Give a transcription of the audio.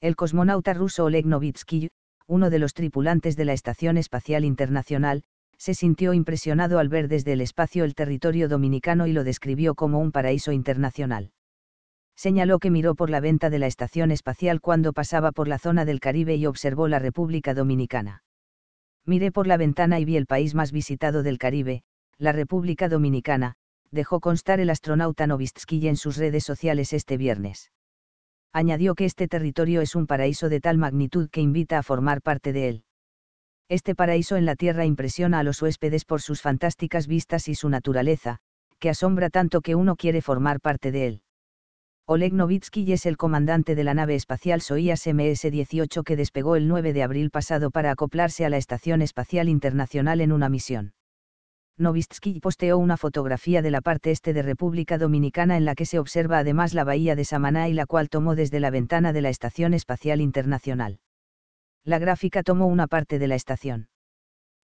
El cosmonauta ruso Oleg Novitsky, uno de los tripulantes de la Estación Espacial Internacional, se sintió impresionado al ver desde el espacio el territorio dominicano y lo describió como un paraíso internacional. Señaló que miró por la venta de la estación espacial cuando pasaba por la zona del Caribe y observó la República Dominicana. Miré por la ventana y vi el país más visitado del Caribe, la República Dominicana, dejó constar el astronauta Novitsky en sus redes sociales este viernes añadió que este territorio es un paraíso de tal magnitud que invita a formar parte de él. Este paraíso en la tierra impresiona a los huéspedes por sus fantásticas vistas y su naturaleza, que asombra tanto que uno quiere formar parte de él. Oleg Novitsky es el comandante de la nave espacial Soyuz MS-18 que despegó el 9 de abril pasado para acoplarse a la Estación Espacial Internacional en una misión. Novitsky posteó una fotografía de la parte este de República Dominicana en la que se observa además la bahía de Samaná y la cual tomó desde la ventana de la Estación Espacial Internacional. La gráfica tomó una parte de la estación.